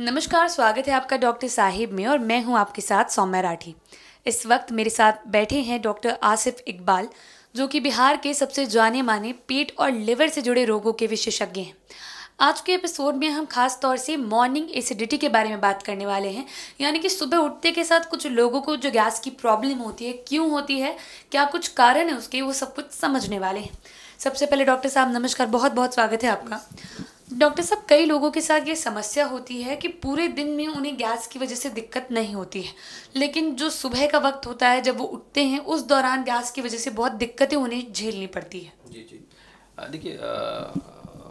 नमस्कार स्वागत है आपका डॉक्टर साहिब में और मैं हूं आपके साथ सौम्या राठी इस वक्त मेरे साथ बैठे हैं डॉक्टर आसिफ इकबाल जो कि बिहार के सबसे जाने माने पेट और लिवर से जुड़े रोगों के विशेषज्ञ हैं आज के एपिसोड में हम खास तौर से मॉर्निंग एसिडिटी के बारे में बात करने वाले हैं यानी कि सुबह उठते के साथ कुछ लोगों को जो गैस की प्रॉब्लम होती है क्यों होती है क्या कुछ कारण है उसके वो सब कुछ समझने वाले हैं सबसे पहले डॉक्टर साहब नमस्कार बहुत बहुत स्वागत है आपका डॉक्टर साहब कई लोगों के साथ ये समस्या होती है कि पूरे दिन में उन्हें गैस की वजह से दिक्कत नहीं होती है लेकिन जो सुबह का वक्त होता है जब वो उठते हैं उस दौरान गैस की वजह से बहुत दिक्कतें उन्हें झेलनी पड़ती है जी जी देखिए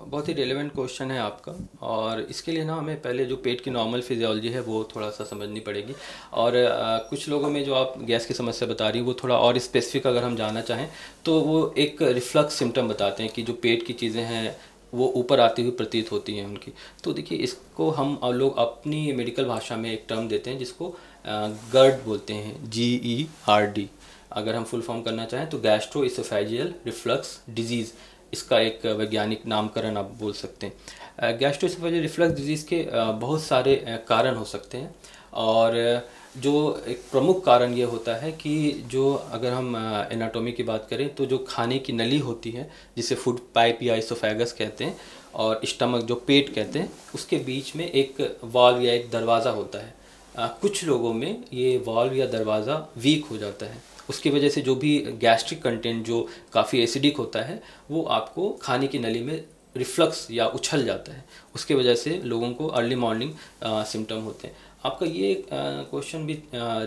बहुत ही रेलिवेंट क्वेश्चन है आपका और इसके लिए ना हमें पहले जो पेट की नॉर्मल फिजियोलॉजी है वो थोड़ा सा समझनी पड़ेगी और आ, कुछ लोगों में जो आप गैस की समस्या बता रही हैं वो थोड़ा और स्पेसिफिक अगर हम जानना चाहें तो वो एक रिफ्लक्स सिम्टम बताते हैं कि जो पेट की चीज़ें हैं वो ऊपर आती हुई प्रतीत होती हैं उनकी तो देखिए इसको हम लोग अपनी मेडिकल भाषा में एक टर्म देते हैं जिसको गर्ड बोलते हैं जी ई आर डी अगर हम फुल फॉर्म करना चाहें तो गैस्ट्रो इसोफेजियल रिफ्लक्स डिजीज़ इसका एक वैज्ञानिक नामकरण आप बोल सकते हैं गैस्ट्रो इसोफेजियल रिफ्लक्स डिजीज़ के बहुत सारे कारण हो सकते हैं और जो एक प्रमुख कारण ये होता है कि जो अगर हम एनाटॉमी की बात करें तो जो खाने की नली होती है जिसे फूड पाइप या इसोफेगस कहते हैं और स्टमक जो पेट कहते हैं उसके बीच में एक वाल्व या एक दरवाज़ा होता है आ, कुछ लोगों में ये वाल्व या दरवाज़ा वीक हो जाता है उसकी वजह से जो भी गैस्ट्रिक कंटेंट जो काफ़ी एसिडिक होता है वो आपको खाने की नली में रिफ्लक्स या उछल जाता है उसके वजह से लोगों को अर्ली मॉर्निंग सिम्टम होते हैं आपका ये क्वेश्चन भी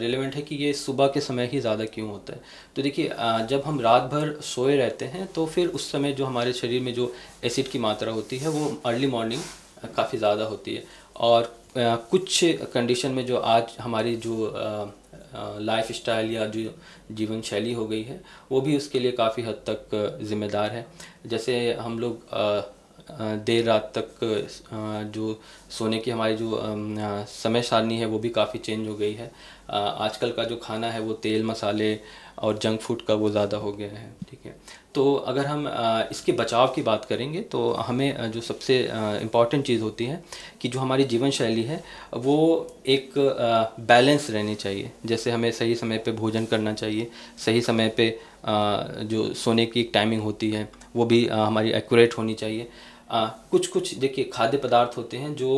रिलेवेंट है कि ये सुबह के समय ही ज़्यादा क्यों होता है तो देखिए जब हम रात भर सोए रहते हैं तो फिर उस समय जो हमारे शरीर में जो एसिड की मात्रा होती है वो अर्ली मॉर्निंग काफ़ी ज़्यादा होती है और कुछ कंडीशन में जो आज हमारी जो लाइफ स्टाइल या जो जीवन शैली हो गई है वो भी उसके लिए काफ़ी हद तक ज़िम्मेदार है जैसे हम लोग देर रात तक जो सोने की हमारी जो समय सारणी है वो भी काफ़ी चेंज हो गई है आजकल का जो खाना है वो तेल मसाले और जंक फूड का वो ज़्यादा हो गया है ठीक है तो अगर हम इसके बचाव की बात करेंगे तो हमें जो सबसे इम्पॉर्टेंट चीज़ होती है कि जो हमारी जीवन शैली है वो एक बैलेंस रहनी चाहिए जैसे हमें सही समय पे भोजन करना चाहिए सही समय पे जो सोने की टाइमिंग होती है वो भी हमारी एक्यूरेट होनी चाहिए आ, कुछ कुछ देखिए खाद्य पदार्थ होते हैं जो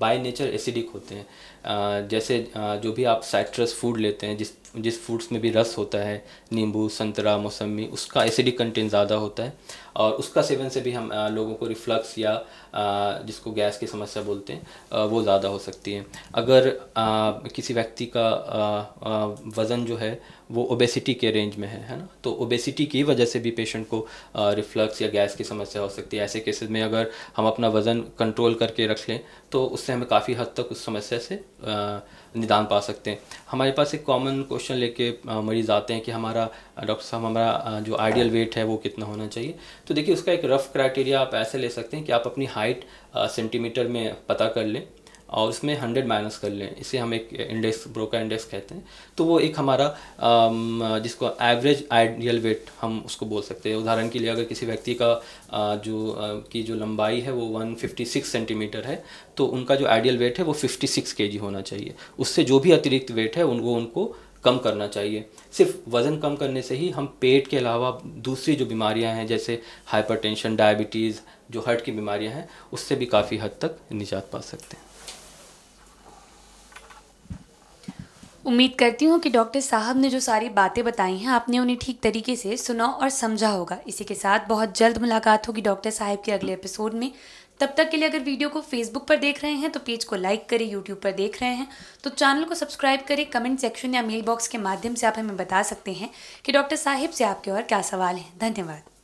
बाय नेचर एसिडिक होते हैं आ, जैसे आ, जो भी आप साइट्रस फूड लेते हैं जिस जिस फूड्स में भी रस होता है नींबू संतरा मौसमी उसका एसिडिक कंटेंट ज़्यादा होता है और उसका सेवन से भी हम आ, लोगों को रिफ्लक्स या आ, जिसको गैस की समस्या बोलते हैं आ, वो ज़्यादा हो सकती है अगर आ, किसी व्यक्ति का आ, आ, वज़न जो है वो ओबेसिटी के रेंज में है है ना तो ओबेसिटी की वजह से भी पेशेंट को रिफ्लक्स या गैस की समस्या हो सकती है ऐसे केसेस में अगर हम अपना वज़न कंट्रोल करके रख लें तो उससे हमें काफ़ी हद तक उस समस्या से निदान पा सकते हैं हमारे पास एक कॉमन क्वेश्चन लेके मरीज़ आते हैं कि हमारा डॉक्टर साहब हमारा जो आइडियल वेट है वो कितना होना चाहिए तो देखिए उसका एक रफ़ क्राइटेरिया आप ऐसे ले सकते हैं कि आप अपनी हाइट सेंटीमीटर में पता कर लें और इसमें हंड्रेड माइनस कर लें इसे हम एक इंडेक्स ब्रोकर इंडेक्स कहते हैं तो वो एक हमारा जिसको एवरेज आइडियल वेट हम उसको बोल सकते हैं उदाहरण के लिए अगर किसी व्यक्ति का जो की जो लंबाई है वो 156 सेंटीमीटर है तो उनका जो आइडियल वेट है वो 56 के होना चाहिए उससे जो भी अतिरिक्त वेट है उनको उनको कम करना चाहिए सिर्फ वज़न कम करने से ही हम पेट के अलावा दूसरी जो बीमारियां हैं जैसे हाइपरटेंशन डायबिटीज़ जो हर्ट की बीमारियां हैं उससे भी काफ़ी हद तक निजात पा सकते हैं उम्मीद करती हूँ कि डॉक्टर साहब ने जो सारी बातें बताई हैं आपने उन्हें ठीक तरीके से सुना और समझा होगा इसी के साथ बहुत जल्द मुलाकात होगी डॉक्टर साहब के अगले एपिसोड में तब तक के लिए अगर वीडियो को फेसबुक पर देख रहे हैं तो पेज को लाइक करें यूट्यूब पर देख रहे हैं तो चैनल को सब्सक्राइब करें कमेंट सेक्शन या मेल बॉक्स के माध्यम से आप हमें बता सकते हैं कि डॉक्टर साहिब से आपके और क्या सवाल हैं धन्यवाद